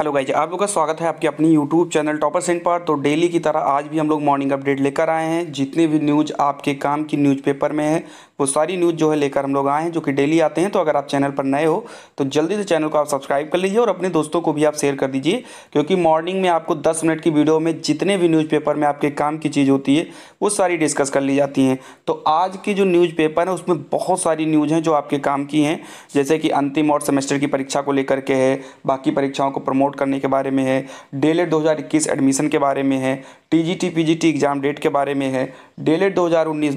hello guys आप लोग का स्वागत है आपके अपनी यूट्यूब चैनल टॉपर सेंट पर तो डेली की तरह आज भी हम लोग मॉर्निंग अपडेट लेकर आए हैं जितने भी न्यूज आपके काम की न्यूज़पेपर में है वो सारी न्यूज़ जो है लेकर हम लोग आए हैं जो कि डेली आते हैं तो अगर आप चैनल पर नए हो तो जल्दी से चैनल को आप सब्सक्राइब कर लीजिए और अपने दोस्तों को भी आप शेयर कर दीजिए क्योंकि मॉर्निंग में आपको दस मिनट की वीडियो में जितने भी न्यूज़पेपर में आपके काम की चीज़ होती है वो सारी डिस्कस कर ली जाती हैं तो आज की जो न्यूज़पेपर है उसमें बहुत सारी न्यूज़ हैं जो आपके काम की हैं जैसे कि अंतिम और सेमेस्टर की परीक्षा को लेकर के है बाकी परीक्षाओं को प्रमोट करने के बारे में है डेलेट दो एडमिशन के बारे में है टी जी एग्ज़ाम डेट के बारे में है डेलेट दो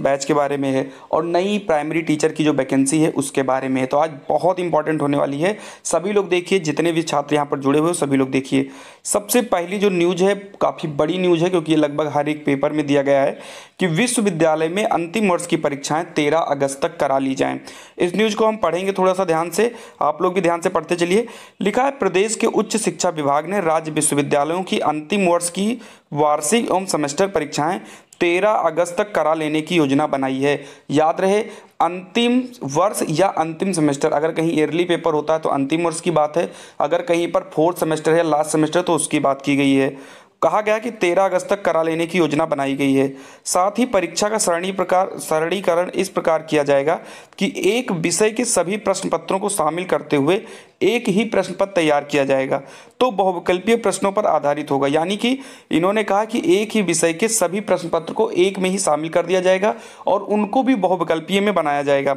बैच के बारे में है और नई नई प्राइमरी टीचर की जो वैकेंसी है उसके बारे में है तो आज बहुत इंपॉर्टेंट होने वाली है सभी लोग देखिए जितने भी छात्र यहाँ पर जुड़े हुए सभी लोग देखिए सबसे पहली जो न्यूज़ है काफ़ी बड़ी न्यूज़ है क्योंकि ये लगभग हर एक पेपर में दिया गया है कि विश्वविद्यालय में अंतिम वर्ष की परीक्षाएं तेरह अगस्त तक करा ली जाएं इस न्यूज़ को हम पढ़ेंगे थोड़ा सा ध्यान से आप लोग भी ध्यान से पढ़ते चलिए लिखा है प्रदेश के उच्च शिक्षा विभाग ने राज्य विश्वविद्यालयों की अंतिम वर्ष की वार्षिक एवं सेमेस्टर परीक्षाएं तेरह अगस्त तक करा लेने की योजना बनाई है याद रहे अंतिम वर्ष या अंतिम सेमेस्टर अगर कहीं एयरली पेपर होता है तो अंतिम वर्ष की बात है अगर कहीं पर फोर्थ सेमेस्टर है लास्ट सेमेस्टर तो उसकी बात की गई है कहा गया कि 13 अगस्त तक करा लेने की योजना बनाई गई है साथ ही परीक्षा का सरणी प्रकार सरणीकरण इस प्रकार किया जाएगा कि एक विषय के सभी प्रश्न पत्रों को शामिल करते हुए एक ही प्रश्न पत्र तैयार किया जाएगा तो बहुविकल्पीय प्रश्नों पर आधारित होगा यानी कि इन्होंने कहा कि एक ही विषय के सभी प्रश्न पत्र को एक में ही शामिल कर दिया जाएगा और उनको भी बहुविकल्पीय में बनाया जाएगा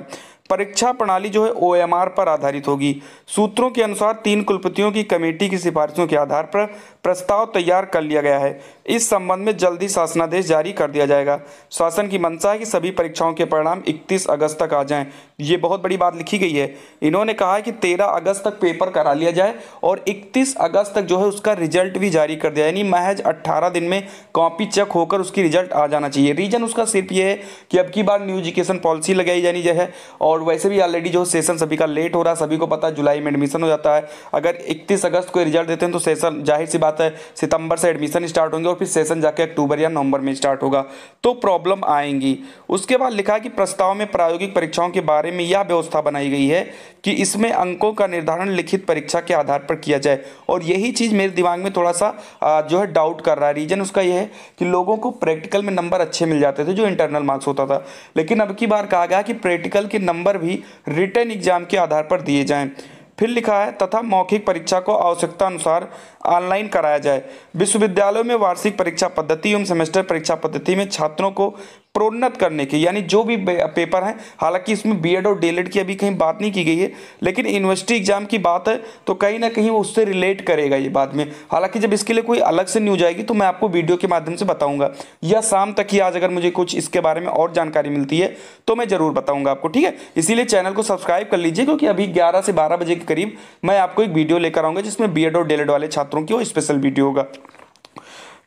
परीक्षा प्रणाली जो है ओएमआर पर आधारित होगी सूत्रों के अनुसार तीन कुलपतियों की कमेटी की सिफारिशों के आधार पर प्रस्ताव तैयार कर लिया गया है इस संबंध में जल्दी शासनादेश जारी कर दिया जाएगा शासन की मंशा है कि सभी परीक्षाओं के परिणाम 31 अगस्त तक आ जाएं ये बहुत बड़ी बात लिखी गई है इन्होंने कहा है कि तेरह अगस्त तक पेपर करा लिया जाए और इकतीस अगस्त तक जो है उसका रिजल्ट भी जारी कर दिया यानी महज अट्ठारह दिन में कॉपी चेक होकर उसकी रिजल्ट आ जाना चाहिए रीजन उसका सिर्फ ये है कि अब की बार न्यू एजुकेशन पॉलिसी लगाई जानी है और और वैसे भी ऑलरेडी जो सेशन सभी का लेट हो रहा है सभी को पता है जुलाई में एडमिशन हो जाता है अगर इकतीस अगस्त को रिजल्ट देते हैं तो सेशन जाहिर सी बात है सितंबर से एडमिशन स्टार्ट होंगे और फिर सेशन जाके अक्टूबर या नवंबर में स्टार्ट होगा तो प्रॉब्लम आएंगी उसके बाद लिखा है कि प्रस्ताव में प्रायोगिक परीक्षाओं के बारे में यह व्यवस्था बनाई गई है कि इसमें अंकों का निर्धारण लिखित परीक्षा के आधार पर किया जाए और यही चीज़ मेरे दिमाग में थोड़ा सा जो है डाउट कर रहा है रीजन उसका यह है कि लोगों को प्रैक्टिकल में नंबर अच्छे मिल जाते थे जो इंटरनल मार्क्स होता था लेकिन अब की बार कहा गया कि प्रैक्टिकल के नंबर नंबर भी रिटर्न एग्जाम के आधार पर दिए जाएँ फिर लिखा है तथा मौखिक परीक्षा को आवश्यकता अनुसार ऑनलाइन कराया जाए विश्वविद्यालयों में वार्षिक परीक्षा पद्धति एवं सेमेस्टर परीक्षा पद्धति में छात्रों को प्रोन्नत करने के यानी जो भी पेपर हैं हालांकि इसमें बीएड और डीएलएड की अभी कहीं बात नहीं की गई है लेकिन यूनिवर्सिटी एग्जाम की बात है तो कहीं ना कहीं वो उससे रिलेट करेगा ये बाद में हालांकि जब इसके लिए कोई अलग से न्यूज आएगी तो मैं आपको वीडियो के माध्यम से बताऊंगा या शाम तक ही आज अगर मुझे कुछ इसके बारे में और जानकारी मिलती है तो मैं ज़रूर बताऊंगा आपको ठीक है इसीलिए चैनल को सब्सक्राइब कर लीजिए क्योंकि अभी ग्यारह से बारह बजे के करीब मैं आपको एक वीडियो लेकर आऊँगा जिसमें बी और डेलेड वाले छात्रों की वो स्पेशल वीडियो होगा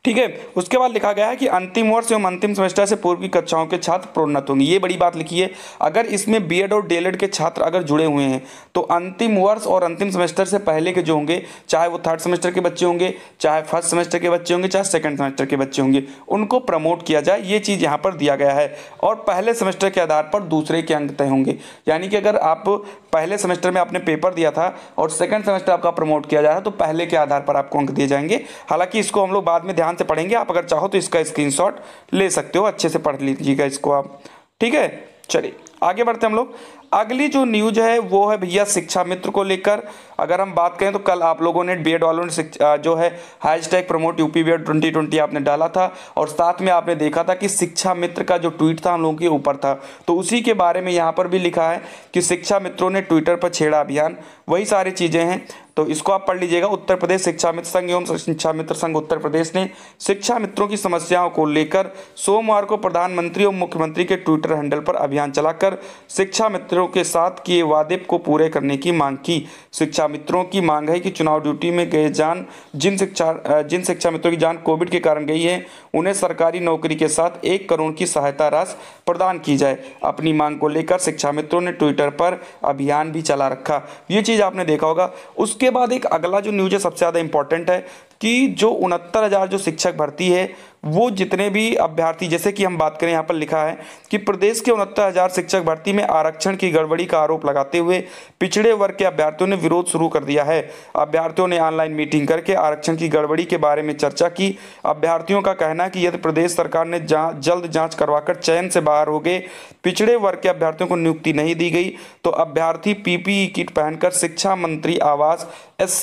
ठीक है उसके बाद लिखा गया है कि अंतिम वर्ष एवं अंतिम सेमेस्टर से पूर्व की कक्षाओं के छात्र प्रोन्नत होंगे ये बड़ी बात लिखी है अगर इसमें बीएड और डीएलएड के छात्र अगर जुड़े हुए हैं तो अंतिम वर्ष और अंतिम सेमेस्टर से पहले के जो होंगे चाहे वो थर्ड सेमेस्टर के बच्चे होंगे चाहे फर्स्ट सेमेस्टर के बच्चे होंगे चाहे सेकेंड सेमेस्टर के बच्चे होंगे उनको प्रमोट किया जाए ये चीज़ यहाँ पर दिया गया है और पहले सेमेस्टर के आधार पर दूसरे के अंक तय होंगे यानी कि अगर आप पहले सेमेस्टर में आपने पेपर दिया था और सेकेंड सेमेस्टर आपका प्रमोट किया जा रहा है तो पहले के आधार पर आपको अंक दिए जाएंगे हालांकि इसको हम लोग बाद में ध्यान ध्यान से पढ़ेंगे आप अगर चाहो तो इसका स्क्रीनशॉट ले सकते हो अच्छे से पढ़ लीजिएगा इसको आप ठीक है चलिए आगे बढ़ते हम लोग अगली जो न्यूज है वो है भैया शिक्षा मित्र को लेकर अगर हम बात करें तो कल आप लोगों ने बी वालों ने जो है hashtag promote UP B twenty twenty आपने डाला था और साथ में आपने देखा था कि शिक्षा मित्र का जो ट्वीट था हम लोगों के ऊपर था तो उसी के बारे में यहाँ पर भी लिखा है कि शिक्षा मित्रों ने ट्विटर पर छेड़ा अभियान वही सारी चीज़ें हैं तो इसको आप पढ़ लीजिएगा उत्तर प्रदेश शिक्षा मित्र संघ एवं शिक्षा मित्र संघ उत्तर प्रदेश ने शिक्षा मित्रों की समस्याओं को लेकर सोमवार को प्रधानमंत्री और मुख्यमंत्री के ट्विटर हैंडल पर अभियान चलाकर शिक्षा मित्रों के साथ किए वादे को पूरे करने की मांग की शिक्षा मित्रों की मांग है कि चुनाव ड्यूटी में गए जान जिन शिक्षा जिन शिक्षा मित्रों की जान कोविड के कारण गई है उन्हें सरकारी नौकरी के साथ एक करोड़ की सहायता राशि प्रदान की जाए अपनी मांग को लेकर शिक्षा मित्रों ने ट्विटर पर अभियान भी चला रखा ये चीज़ चीज़ आपने देखा होगा उसके बाद एक अगला जो न्यूज है सबसे ज़्यादा इंपॉर्टेंट है कि जो उनहत्तर हज़ार जो शिक्षक भर्ती है वो जितने भी अभ्यर्थी जैसे कि हम बात करें यहाँ पर लिखा है कि प्रदेश के उनहत्तर हज़ार शिक्षक भर्ती में आरक्षण की गड़बड़ी का आरोप लगाते हुए पिछड़े वर्ग के अभ्यर्थियों ने विरोध शुरू कर दिया है अभ्यर्थियों ने ऑनलाइन मीटिंग करके आरक्षण की गड़बड़ी के बारे में चर्चा की अभ्यर्थियों का कहना है कि यदि प्रदेश सरकार ने जा, जल्द जाँच करवाकर चयन से बाहर हो गए पिछड़े वर्ग के अभ्यर्थियों को नियुक्ति नहीं दी गई तो अभ्यर्थी पीपीई किट पहनकर शिक्षा मंत्री आवास एस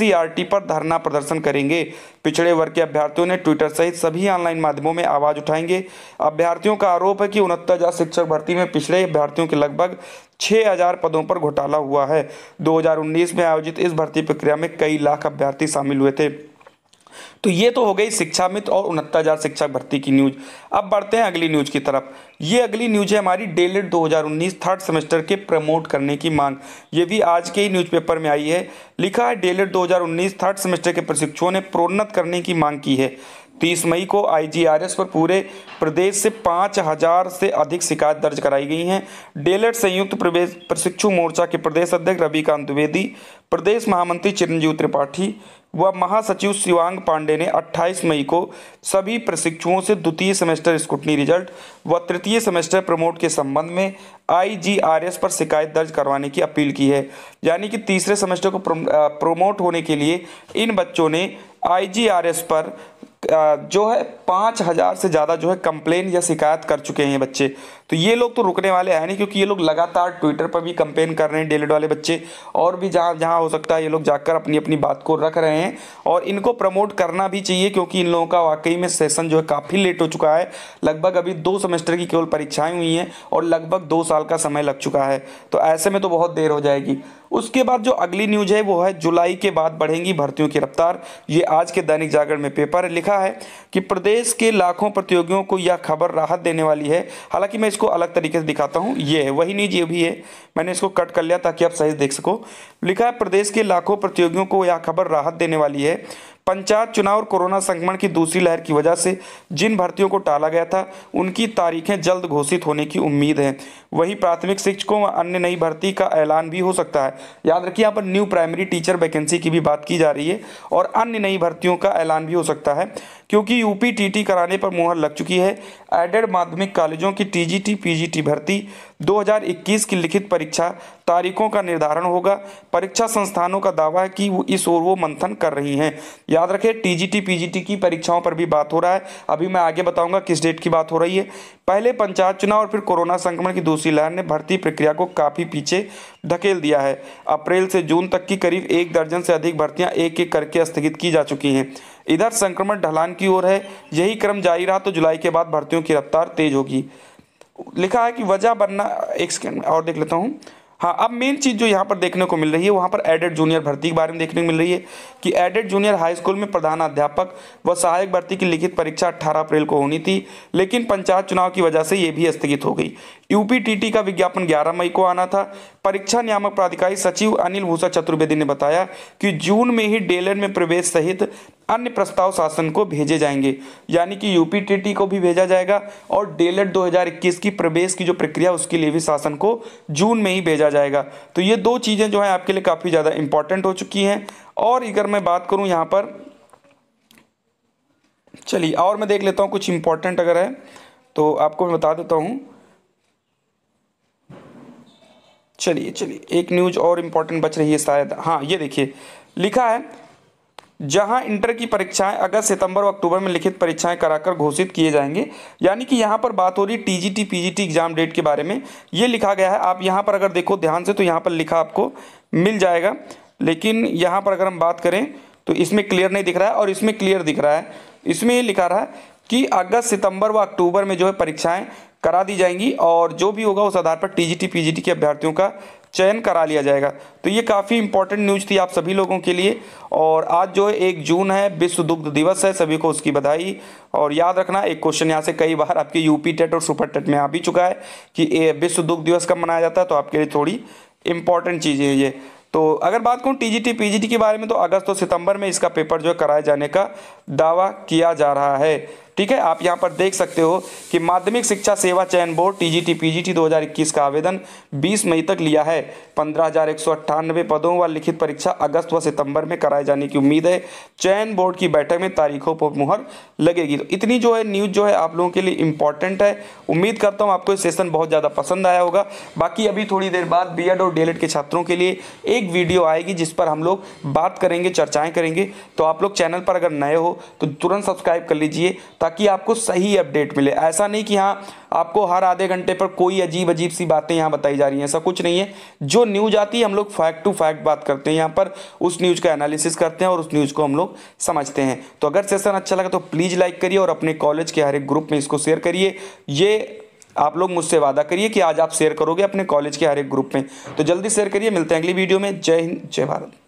पर धरना प्रदर्शन करेंगे पिछड़े वर्ग के अभ्यर्थियों ने ट्विटर सहित सभी ऑनलाइन माध्यमों में आवाज उठाएंगे अभ्यर्थियों का आरोप है कि उनहत्तर शिक्षक भर्ती में पिछड़े अभ्यर्थियों के लगभग 6000 पदों पर घोटाला हुआ है 2019 में आयोजित इस भर्ती प्रक्रिया में कई लाख अभ्यर्थी शामिल हुए थे तो ये तो हो गई शिक्षा मित्र और उनहत्तर हज़ार शिक्षक भर्ती की न्यूज अब बढ़ते हैं अगली न्यूज की तरफ ये अगली न्यूज है हमारी डेलेट 2019 थर्ड सेमेस्टर के प्रमोट करने की मांग ये भी आज के ही न्यूज़पेपर में आई है लिखा है डेलेट 2019 थर्ड सेमेस्टर के प्रशिक्षुओं ने प्रोन्नत करने की मांग की है तीस मई को आईजीआरएस पर पूरे प्रदेश से पाँच हजार से अधिक शिकायत दर्ज कराई गई हैं डेलेट संयुक्त प्रवेश प्रशिक्षु मोर्चा के प्रदेश अध्यक्ष रविकांत द्विवेदी प्रदेश महामंत्री चिरंजीव त्रिपाठी व महासचिव शिवांग पांडे ने 28 मई को सभी प्रशिक्षुओं से द्वितीय सेमेस्टर स्कूटनी रिजल्ट व तृतीय सेमेस्टर प्रमोट के संबंध में आईजीआरएस पर शिकायत दर्ज करवाने की अपील की है यानी कि तीसरे सेमेस्टर को प्रोमोट होने के लिए इन बच्चों ने आईजीआरएस पर जो है पाँच हज़ार से ज़्यादा जो है कंप्लेन या शिकायत कर चुके हैं बच्चे तो ये लोग तो रुकने वाले हैं नहीं क्योंकि ये लोग लगातार ट्विटर पर भी कंप्लेन कर रहे हैं डेलेड वाले बच्चे और भी जहाँ जहाँ हो सकता है ये लोग जाकर अपनी अपनी बात को रख रहे हैं और इनको प्रमोट करना भी चाहिए क्योंकि इन लोगों का वाकई में सेशन जो है काफ़ी लेट हो चुका है लगभग अभी दो सेमेस्टर की केवल परीक्षाएँ हुई हैं और लगभग दो साल का समय लग चुका है तो ऐसे में तो बहुत देर हो जाएगी उसके बाद जो अगली न्यूज है वो है जुलाई के बाद बढ़ेंगी भर्तियों की रफ्तार ये आज के दैनिक जागरण में पेपर है लिखा है कि प्रदेश के लाखों प्रतियोगियों को यह खबर राहत देने वाली है हालांकि मैं इसको अलग तरीके से दिखाता हूँ ये है वही न्यूज ये भी है मैंने इसको कट कर लिया ताकि आप सही देख सको लिखा है प्रदेश के लाखों प्रतियोगियों को यह खबर राहत देने वाली है पंचायत चुनाव और कोरोना संक्रमण की दूसरी लहर की वजह से जिन भर्तियों को टाला गया था उनकी तारीखें जल्द घोषित होने की उम्मीद है वहीं प्राथमिक शिक्षकों व अन्य नई भर्ती का ऐलान भी हो सकता है याद रखिए यहाँ पर न्यू प्राइमरी टीचर वैकेंसी की भी बात की जा रही है और अन्य नई भर्तियों का ऐलान भी हो सकता है क्योंकि यूपी टी कराने पर मुहर लग चुकी है एडेड माध्यमिक कॉलेजों की टी जी भर्ती दो की लिखित परीक्षा तारीखों का निर्धारण होगा परीक्षा संस्थानों का दावा है कि इस ओर वो मंथन कर रही हैं याद रखें टीजीटी पीजीटी की परीक्षाओं पर भी बात हो रहा है अभी मैं आगे बताऊंगा किस डेट की बात हो रही है पहले पंचायत चुनाव और फिर कोरोना संक्रमण की दूसरी लहर ने भर्ती प्रक्रिया को काफ़ी पीछे धकेल दिया है अप्रैल से जून तक की करीब एक दर्जन से अधिक भर्तियां एक एक करके स्थगित की जा चुकी हैं इधर संक्रमण ढलान की ओर है यही क्रम जारी रहा तो जुलाई के बाद भर्तियों की रफ्तार तेज होगी लिखा है कि वजह बनना एक सेकेंड और देख लेता हूँ हाँ अब मेन चीज़ जो यहाँ पर देखने को मिल रही है वहाँ पर एडेड जूनियर भर्ती के बारे में देखने को मिल रही है कि एडेड जूनियर हाई स्कूल में प्रधान अध्यापक व सहायक भर्ती की लिखित परीक्षा 18 अप्रैल को होनी थी लेकिन पंचायत चुनाव की वजह से ये भी स्थगित हो गई यूपीटीटी का विज्ञापन 11 मई को आना था परीक्षा नियामक प्राधिकारी सचिव अनिल भूषा चतुर्वेदी ने बताया कि जून में ही डेलर में प्रवेश सहित अन्य प्रस्ताव शासन को भेजे जाएंगे यानी कि यूपीटीटी को भी भेजा जाएगा और डेलेट 2021 की प्रवेश की जो प्रक्रिया उसके लिए भी शासन को जून में ही भेजा जाएगा तो ये दो चीज़ें जो हैं आपके लिए काफ़ी ज़्यादा इंपॉर्टेंट हो चुकी हैं और अगर मैं बात करूँ यहाँ पर चलिए और मैं देख लेता हूँ कुछ इंपॉर्टेंट अगर है तो आपको मैं बता देता हूँ चलिए चलिए एक न्यूज और इम्पोर्टेंट बच रही है शायद हाँ ये देखिए लिखा है जहां इंटर की परीक्षाएं अगस्त सितंबर और अक्टूबर में लिखित परीक्षाएं कराकर घोषित किए जाएंगे यानी कि यहां पर बात हो रही टीजीटी पीजीटी एग्जाम डेट के बारे में ये लिखा गया है आप यहां पर अगर देखो ध्यान से तो यहां पर लिखा आपको मिल जाएगा लेकिन यहाँ पर अगर हम बात करें तो इसमें क्लियर नहीं दिख रहा है और इसमें क्लियर दिख रहा है इसमें ये लिखा रहा है कि अगस्त सितंबर व अक्टूबर में जो है परीक्षाएं करा दी जाएंगी और जो भी होगा उस आधार पर टीजीटी पीजीटी के अभ्यर्थियों का चयन करा लिया जाएगा तो ये काफ़ी इंपॉर्टेंट न्यूज थी आप सभी लोगों के लिए और आज जो है एक जून है विश्व दुग्ध दिवस है सभी को उसकी बधाई और याद रखना एक क्वेश्चन यहाँ से कई बार आपके यूपी टेट और सुपर टेट में आ भी चुका है कि विश्व दुग्ध दिवस कब मनाया जाता है तो आपके लिए थोड़ी इंपॉर्टेंट चीज़ें हैं ये तो अगर बात करूँ टीजीटी पीजीटी के बारे में तो अगस्त और सितंबर में इसका पेपर जो है कराए जाने का दावा किया जा रहा है ठीक है आप यहाँ पर देख सकते हो कि माध्यमिक शिक्षा सेवा चयन बोर्ड टी जी टी 2021 का आवेदन 20 मई तक लिया है पंद्रह पदों व लिखित परीक्षा अगस्त व सितंबर में कराए जाने की उम्मीद है चयन बोर्ड की बैठक में तारीखों पर मुहर लगेगी तो इतनी जो है न्यूज़ जो है आप लोगों के लिए इंपॉर्टेंट है उम्मीद करता हूँ आपको सेशन बहुत ज़्यादा पसंद आया होगा बाकी अभी थोड़ी देर बाद बी और डी के छात्रों के लिए एक वीडियो आएगी जिस पर हम लोग बात करेंगे चर्चाएँ करेंगे तो आप लोग चैनल पर अगर नए हो तो तुरंत सब्सक्राइब कर लीजिए ताकि आपको सही अपडेट मिले ऐसा नहीं कि हाँ आपको हर आधे घंटे पर कोई अजीब अजीब सी बातें यहाँ बताई जा रही हैं ऐसा कुछ नहीं है जो न्यूज़ आती है हम लोग फैक्ट टू फैक्ट बात करते हैं यहाँ पर उस न्यूज़ का एनालिसिस करते हैं और उस न्यूज़ को हम लोग समझते हैं तो अगर सेशन अच्छा लगा तो प्लीज़ लाइक करिए और अपने कॉलेज के हर एक ग्रुप में इसको शेयर करिए ये आप लोग मुझसे वादा करिए कि आज आप शेयर करोगे अपने कॉलेज के हर एक ग्रुप में तो जल्दी शेयर करिए मिलते हैं अगली वीडियो में जय हिंद जय भारत